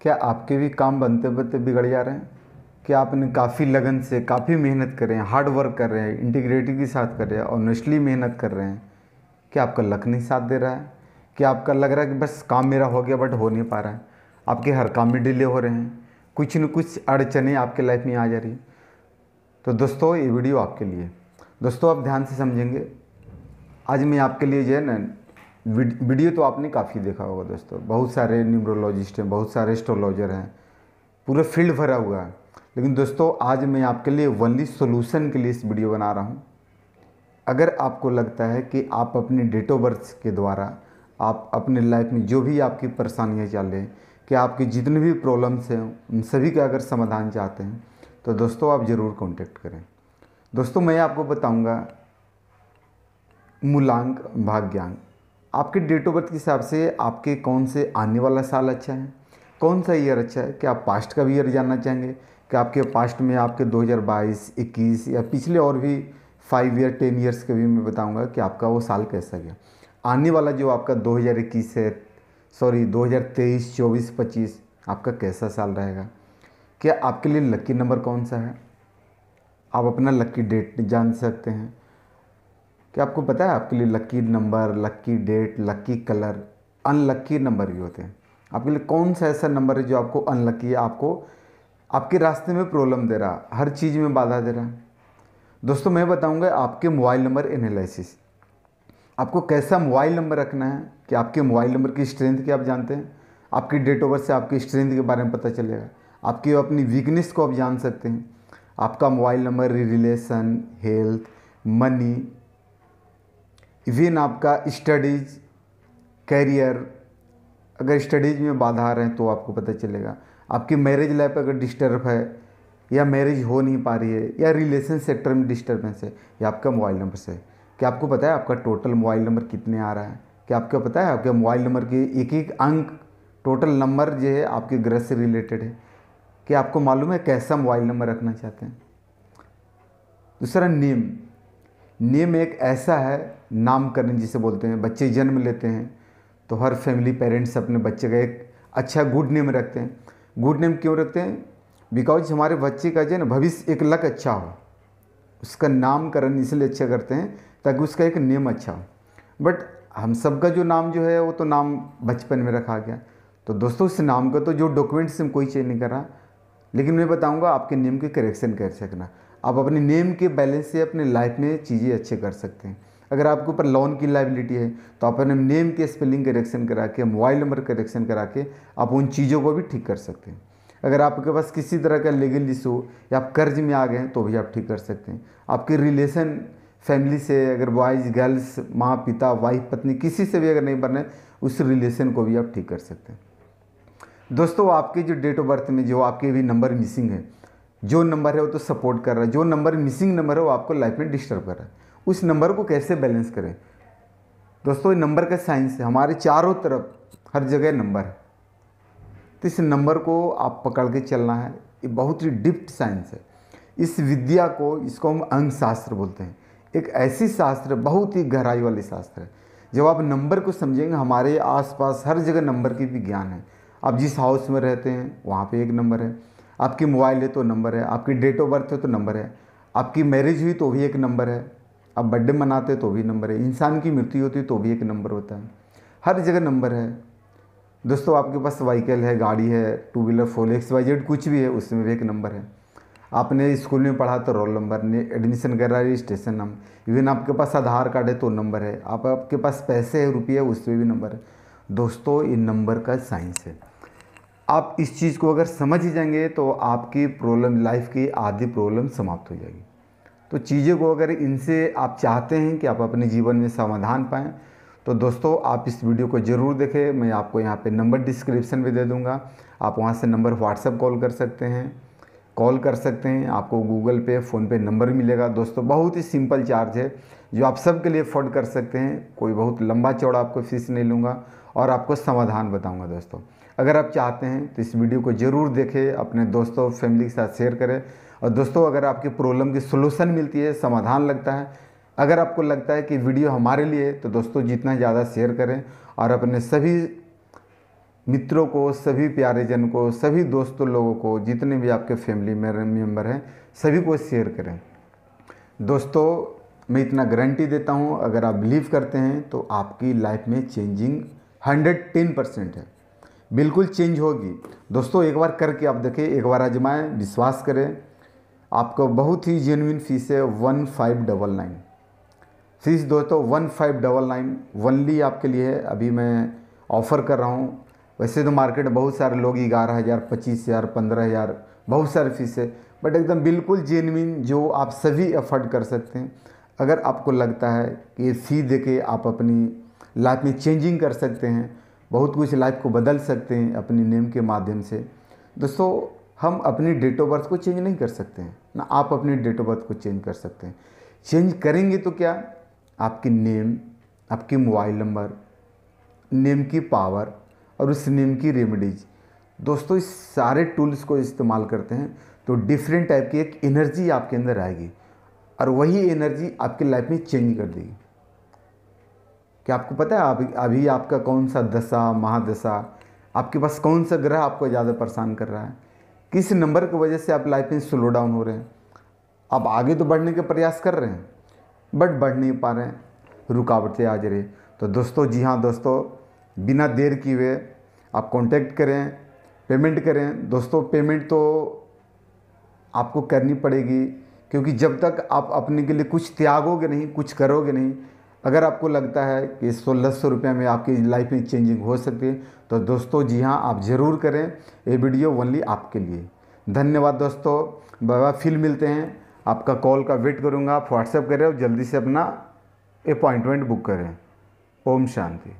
क्या आपके भी काम बनते बनते बिगड़ जा रहे हैं कि आपने काफ़ी लगन से काफ़ी मेहनत कर रहे हैं हार्ड वर्क कर रहे हैं इंटीग्रिटी के साथ कर रहे हैं ऑनेस्टली मेहनत कर रहे हैं क्या आपका लक नहीं साथ दे रहा है कि आपका लग रहा है कि बस काम मेरा हो गया बट हो नहीं पा रहा है आपके हर काम में डिले हो रहे हैं कुछ न कुछ अड़चने आपके लाइफ में आ जा रही तो दोस्तों ये वीडियो आपके लिए दोस्तों आप ध्यान से समझेंगे आज मैं आपके लिए जो है ना वीडियो तो आपने काफ़ी देखा होगा दोस्तों बहुत सारे न्यूमरोलॉजिस्ट हैं बहुत सारे एस्ट्रोलॉजर हैं पूरा फील्ड भरा हुआ है लेकिन दोस्तों आज मैं आपके लिए वनली सोल्यूशन के लिए इस वीडियो बना रहा हूँ अगर आपको लगता है कि आप अपने डेट ऑफ बर्थ के द्वारा आप अपने लाइफ में जो भी आपकी परेशानियाँ चल रही कि आपकी जितने भी प्रॉब्लम्स हैं उन सभी का अगर समाधान चाहते हैं तो दोस्तों आप ज़रूर कॉन्टेक्ट करें दोस्तों मैं आपको बताऊँगा मूलांक भाग्यांक आपके डेट ऑफ बर्थ के हिसाब से आपके कौन से आने वाला साल अच्छा है कौन सा ईयर अच्छा है क्या आप पास्ट का भी ईयर जानना चाहेंगे कि आपके पास्ट में आपके 2022, 21 या पिछले और भी फाइव ईयर टेन ईयर्स के भी मैं बताऊंगा कि आपका वो साल कैसा गया आने वाला जो आपका 2021 है सॉरी 2023, 24, 25 आपका कैसा साल रहेगा क्या आपके लिए लकी नंबर कौन सा है आप अपना लकी डेट जान सकते हैं कि आपको पता है आपके लिए lucky number lucky date lucky colour unlucky number ही होते हैं आपके लिए कौन सा ऐसा नंबर है जो आपको अनलक्की है आपको आपके रास्ते में प्रॉब्लम दे रहा हर चीज़ में बाधा दे रहा दोस्तों मैं बताऊंगा आपके मोबाइल नंबर एनालिसिस आपको कैसा मोबाइल नंबर रखना है कि आपके मोबाइल नंबर की स्ट्रेंथ की आप जानते हैं आपकी डेट ऑफ बर्थ से आपकी स्ट्रेंथ के बारे में पता चलेगा आपकी अपनी वीकनेस को आप जान सकते हैं आपका mobile number relation health money even आपका स्टडीज़ कैरियर अगर स्टडीज़ में बाधा आ रहे हैं तो आपको पता चलेगा आपकी मैरिज लाइफ अगर डिस्टर्ब है या मैरिज हो नहीं पा रही है या रिलेशन सेक्टर में डिस्टर्बेंस है या आपका मोबाइल नंबर से क्या आपको पता है आपका टोटल मोबाइल नंबर कितने आ रहा है क्या आपको पता है आपके मोबाइल नंबर के एक एक अंक टोटल नंबर जो है आपके ग्रह से रिलेटेड है कि आपको मालूम है कैसा मोबाइल नंबर रखना चाहते हैं दूसरा नेम नियम एक ऐसा है नामकरण जिसे बोलते हैं बच्चे जन्म लेते हैं तो हर फैमिली पेरेंट्स अपने बच्चे का एक अच्छा गुड नेम रखते हैं गुड नेम क्यों रखते हैं बिकॉज हमारे बच्चे का जो है ना भविष्य एक लक अच्छा हो उसका नामकरण इसलिए अच्छा करते हैं ताकि उसका एक नेम अच्छा हो बट हम सब का जो नाम जो है वो तो नाम बचपन में रखा गया तो दोस्तों उस नाम का तो जो डॉक्यूमेंट्स में कोई चेंज नहीं कर रहा लेकिन मैं बताऊंगा आपके नेम के करेक्शन कर सकना आप अपने नेम के बैलेंस से अपने लाइफ में चीज़ें अच्छे कर सकते हैं अगर आपके ऊपर लोन की लाइबिलिटी है तो आप अपने नेम के स्पेलिंग करेक्शन करा के मोबाइल नंबर करेक्शन करा के आप उन चीज़ों को भी ठीक कर सकते हैं अगर आपके पास किसी तरह का लीगल इशू या आप कर्ज में आ गए तो भी आप ठीक कर सकते हैं आपके रिलेशन फैमिली से अगर बॉयज़ गर्ल्स माँ पिता वाइफ पत्नी किसी से भी अगर नहीं बना उस रिलेशन को भी आप ठीक कर सकते हैं दोस्तों आपके जो डेट ऑफ बर्थ में जो आपके भी नंबर मिसिंग है जो नंबर है वो तो सपोर्ट कर रहा है जो नंबर मिसिंग नंबर है वो आपको लाइफ में डिस्टर्ब कर रहा है उस नंबर को कैसे बैलेंस करें दोस्तों ये नंबर का साइंस है हमारे चारों तरफ हर जगह नंबर है तो इस नंबर को आप पकड़ के चलना है ये बहुत ही डिप्ट साइंस है इस विद्या को इसको हम अंग शास्त्र बोलते हैं एक ऐसी शास्त्र बहुत ही गहराई वाली शास्त्र है जब आप नंबर को समझेंगे हमारे आसपास हर जगह नंबर की भी ज्ञान है आप जिस हाउस में रहते हैं वहाँ पे एक नंबर है आपकी मोबाइल है तो नंबर है आपकी डेट ऑफ बर्थ है तो नंबर है आपकी मैरिज हुई तो भी एक नंबर है आप बर्थडे मनाते तो भी नंबर है इंसान की मृत्यु होती तो भी एक नंबर होता है हर जगह नंबर है दोस्तों आपके पास वाइकल है गाड़ी है two wheeler four X Y Z कुछ भी है उसमें भी एक नंबर है आपने स्कूल में पढ़ा तो रोल नंबर ने एडमिशन करा रजिस्ट्रेशन नंबर इवन आपके पास आधार कार्ड है तो नंबर है आप आपके पास पैसे है रुपये है उसमें भी नंबर है दोस्तों इन नंबर का साइंस है आप इस चीज़ को अगर समझ ही जाएंगे तो आपकी प्रॉब्लम लाइफ की आधी प्रॉब्लम समाप्त हो जाएगी तो चीज़ों को अगर इनसे आप चाहते हैं कि आप अपने जीवन में समाधान पाएँ तो दोस्तों आप इस वीडियो को ज़रूर देखें मैं आपको यहाँ पे नंबर डिस्क्रिप्शन में दे दूँगा आप वहाँ से नंबर व्हाट्सअप कॉल कर सकते हैं कॉल कर सकते हैं आपको गूगल पे फ़ोनपे नंबर मिलेगा दोस्तों बहुत ही सिंपल चार्ज है जो आप सबके लिए अफोर्ड कर सकते हैं कोई बहुत लंबा चौड़ा आपको फीस नहीं लूँगा और आपको समाधान बताऊँगा दोस्तों अगर आप चाहते हैं तो इस वीडियो को ज़रूर देखें अपने दोस्तों फैमिली के साथ शेयर करें और दोस्तों अगर आपकी प्रॉब्लम की सोल्यूशन मिलती है समाधान लगता है अगर आपको लगता है कि वीडियो हमारे लिए तो दोस्तों जितना ज़्यादा शेयर करें और अपने सभी मित्रों को सभी प्यारे जन को सभी दोस्तों लोगों को जितने भी आपके फैमिली मेम्बर हैं सभी को शेयर करें दोस्तों मैं इतना गारंटी देता हूँ अगर आप बिलीव करते हैं तो आपकी लाइफ में चेंजिंग हंड्रेड टेन परसेंट है बिल्कुल चेंज होगी दोस्तों एक बार करके आप देखें एक बार आजमाएं विश्वास करें आपको बहुत ही जेनविन फीस है one five double nine fees दोस्तों one five double nine only आपके लिए है अभी मैं ऑफ़र कर रहा हूँ वैसे तो मार्केट बहुत सारे लोग ग्यारह हज़ार पच्चीस हज़ार पंद्रह हज़ार बहुत सारे फीस है बट एकदम बिल्कुल जेनविन जो आप सभी अफोर्ड कर सकते हैं अगर आपको लगता है कि ये फ़ी दे के आप अपनी लाइफ में चेंजिंग कर सकते हैं बहुत कुछ लाइफ को बदल सकते हैं अपनी नेम के माध्यम से दोस्तों हम अपनी डेट ऑफ बर्थ को चेंज नहीं कर सकते हैं ना आप अपनी डेट ऑफ बर्थ को चेंज कर सकते हैं चेंज करेंगे तो क्या आपकी नेम आपके मोबाइल नंबर नेम की पावर और उस नेम की रेमेडीज दोस्तों इस सारे टूल्स को इस्तेमाल करते हैं तो डिफरेंट टाइप की एक एनर्जी आपके अंदर आएगी और वही एनर्जी आपकी लाइफ में चेंज कर देगी कि आपको पता है अभी अभी आपका कौन सा दशा महादशा आपके पास कौन सा ग्रह आपको ज़्यादा परेशान कर रहा है किस नंबर की वजह से आप लाइफ में स्लो डाउन हो रहे हैं आप आगे तो बढ़ने के प्रयास कर रहे हैं बट बढ़ नहीं पा रहे हैं रुकावटें आ जा रही तो दोस्तों जी हाँ दोस्तों बिना देर किए हुए आप कॉन्टैक्ट करें पेमेंट करें दोस्तों पेमेंट तो आपको करनी पड़ेगी क्योंकि जब तक आप अपने के लिए कुछ त्यागोगे नहीं कुछ करोगे नहीं अगर आपको लगता है कि सोलह सौ रुपये में आपकी लाइफ में चेंजिंग हो सकती है तो दोस्तों जी हाँ आप ज़रूर करें ये वीडियो ओनली आपके लिए धन्यवाद दोस्तों बाबा फील मिलते हैं आपका कॉल का वेट करूँगा आप व्हाट्सएप करें और जल्दी से अपना अपॉइंटमेंट बुक करें ओम शांति